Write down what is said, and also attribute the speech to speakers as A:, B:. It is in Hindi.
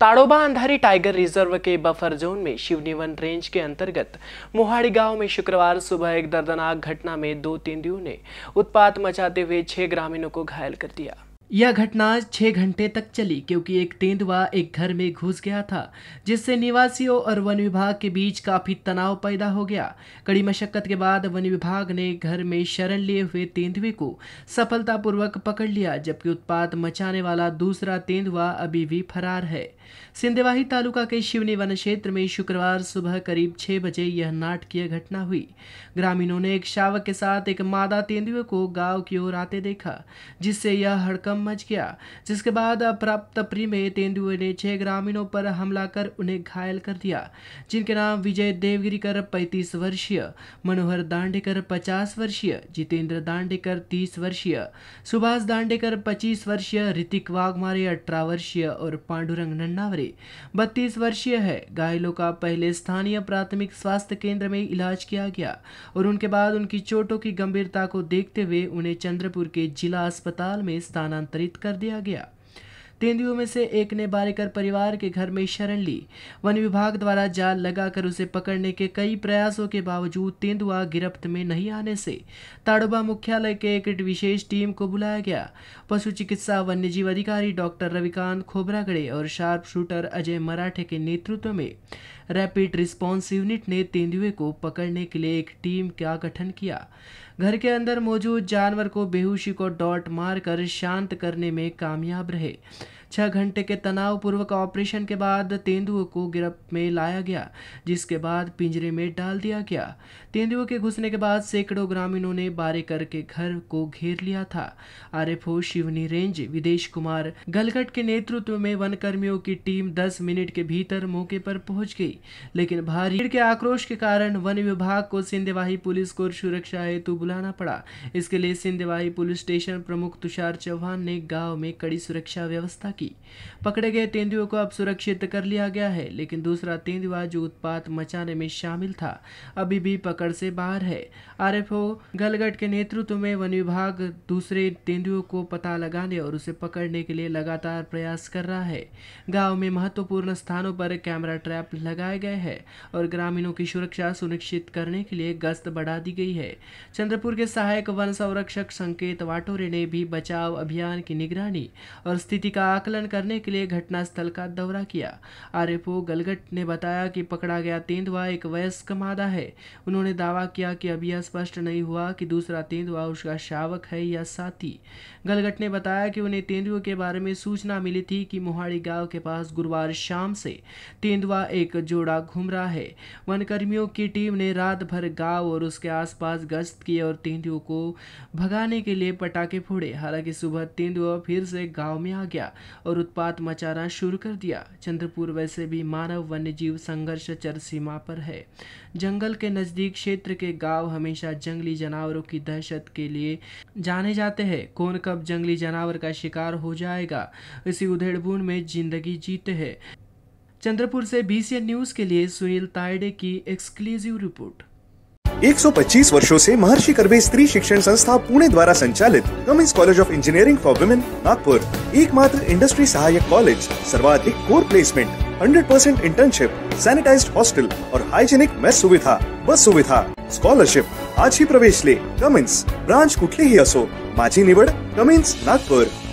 A: ताड़ोबा अंधारी टाइगर रिजर्व के बफर जोन में शिवनीवन रेंज के अंतर्गत मोहाड़ी गांव में शुक्रवार सुबह एक दर्दनाक घटना में दो तेंदुओं ने उत्पात मचाते हुए छह ग्रामीणों को घायल कर दिया यह घटना छह घंटे तक चली क्योंकि एक तेंदुआ एक घर में घुस गया था जिससे निवासियों और वन विभाग के बीच काफी तनाव पैदा हो गया कड़ी मशक्कत के बाद वन विभाग ने घर में शरण लिए हुए तेंदुए को सफलतापूर्वक पकड़ लिया जबकि उत्पात मचाने वाला दूसरा तेंदुआ अभी भी फरार है सिंधेवाही तालुका के शिवनी वन क्षेत्र में शुक्रवार सुबह करीब छह बजे यह नाटकीय घटना हुई ग्रामीणों ने एक शावक के साथ एक मादा तेंदुए को गांव की ओर आते देखा जिससे यह हड़कम मच गया जिसके बाद प्राप्त प्री में तेंदुए ने छह ग्रामीणों पर हमला कर उन्हें घायल कर दिया जिनके नाम विजय देवगिरीकर पैंतीस वर्षीय मनोहर दांडेकर पचास वर्षीय जितेंद्र दांडेकर तीस वर्षीय सुभाष दांडेकर पच्चीस वर्षीय ऋतिक वाघमारे अठारह वर्षीय और पांडुरंग नन्नावरे बत्तीस वर्षीय है घायलों का पहले स्थानीय प्राथमिक स्वास्थ्य केंद्र में इलाज किया गया और उनके बाद उनकी चोटों की गंभीरता को देखते हुए उन्हें चंद्रपुर के जिला अस्पताल में स्थानांतरित स्थानांतरित कर दिया गया तेंदुओं में से एक ने बारेकर परिवार के घर में शरण ली वन विभाग द्वारा जाल लगाकर उसे पकड़ने के कई प्रयासों के बावजूद तेंदुआ गिरफ्त में नहीं आने से ताड़ोबा मुख्यालय के एक विशेष टीम को बुलाया गया पशु चिकित्सा वन्यजीव अधिकारी डॉक्टर रविकांत खोबरागड़े और शार्प शूटर अजय मराठे के नेतृत्व में रैपिड रिस्पॉन्स यूनिट ने तेंदुए को पकड़ने के लिए एक टीम का गठन किया घर के अंदर मौजूद जानवर को बेहोशी को डॉट मारकर शांत करने में कामयाब रहे छह घंटे के तनावपूर्वक ऑपरेशन के बाद तेंदुओं को गिरफ्त में लाया गया जिसके बाद पिंजरे में डाल दिया गया तेंदुओं के घुसने के बाद सैकड़ों ग्रामीणों ने बारे करके घर को घेर लिया था आर एफ शिवनी रेंज विदेश कुमार गलगट के नेतृत्व में वन कर्मियों की टीम दस मिनट के भीतर मौके पर पहुंच गई लेकिन भारी भीड़ के आक्रोश के कारण वन विभाग को सिंधेवाही पुलिस को सुरक्षा हेतु बुलाना पड़ा इसके लिए सिंधेवाही पुलिस स्टेशन प्रमुख तुषार चौहान ने गाँव में कड़ी सुरक्षा व्यवस्था की की पकड़े गए तेंदुओं को अब सुरक्षित कर लिया गया है लेकिन दूसरा तेंदुआ जो उत्पात मचाने में शामिल था अभी भी पकड़ से बाहर है आर आरएफओ गलगट के नेतृत्व में वन विभाग दूसरे तेंदुओं को पता लगाने और उसे पकड़ने के लिए लगातार प्रयास कर रहा है गाँव में महत्वपूर्ण स्थानों पर कैमरा ट्रैप लगाए गए हैं और ग्रामीणों की सुरक्षा सुनिश्चित करने के लिए गश्त बढ़ा दी गई है चंद्रपुर के सहायक वन संरक्षक संकेत वाटोरे ने भी बचाव अभियान की निगरानी और स्थिति का आकलन करने के लिए घटनास्थल का दौरा किया आरएफओ गलगट ने बताया कि पकड़ा गया तेंदुआ एक वयस्क मादा है उन्होंने दावा किया कि अभी यह स्पष्ट नहीं हुआ कि दूसरा तेंदुआ उसका शावक है या साथी गलगट ने बताया कि उन्हें तेंदुए के बारे में सूचना मिली थी कि मोहाड़ी गांव के पास गुरुवार शाम से तेंदुआ एक जोड़ा घूम रहा है वनकर्मियों की टीम ने रात भर गांव और उसके आसपास गश्त की और तेंदुओं को भगाने के लिए पटाखे फोड़े हालांकि सुबह तेंदुआ फिर से गांव में आ गया और उत्पात मचाना शुरू कर दिया चंद्रपुर वैसे भी मानव वन्य जीव संघर्ष चर सीमा पर है जंगल के नज़दीक क्षेत्र के गांव हमेशा जंगली जानवरों की दहशत के लिए जाने जाते हैं कौन कब जंगली जानवर का शिकार हो जाएगा इसी उधेड़बुन में जिंदगी जीते है चंद्रपुर से बीसीएन न्यूज़ के लिए सुनील तायडे की एक्सक्लूसिव रिपोर्ट 125 वर्षों से महर्षि कर्वे स्त्री शिक्षण संस्था पुणे द्वारा संचालित Cummins college of engineering for women Nagpur एकमात्र इंडस्ट्री सहायक कॉलेज सर्वाधिक core placement 100% internship sanitize hostel और हाइजेनिक मेस सुविधा बस सुविधा स्कॉलरशिप आज ही प्रवेश ले कमिन्स ब्रांच ही असो माझी निवड कमिन्स नागपुर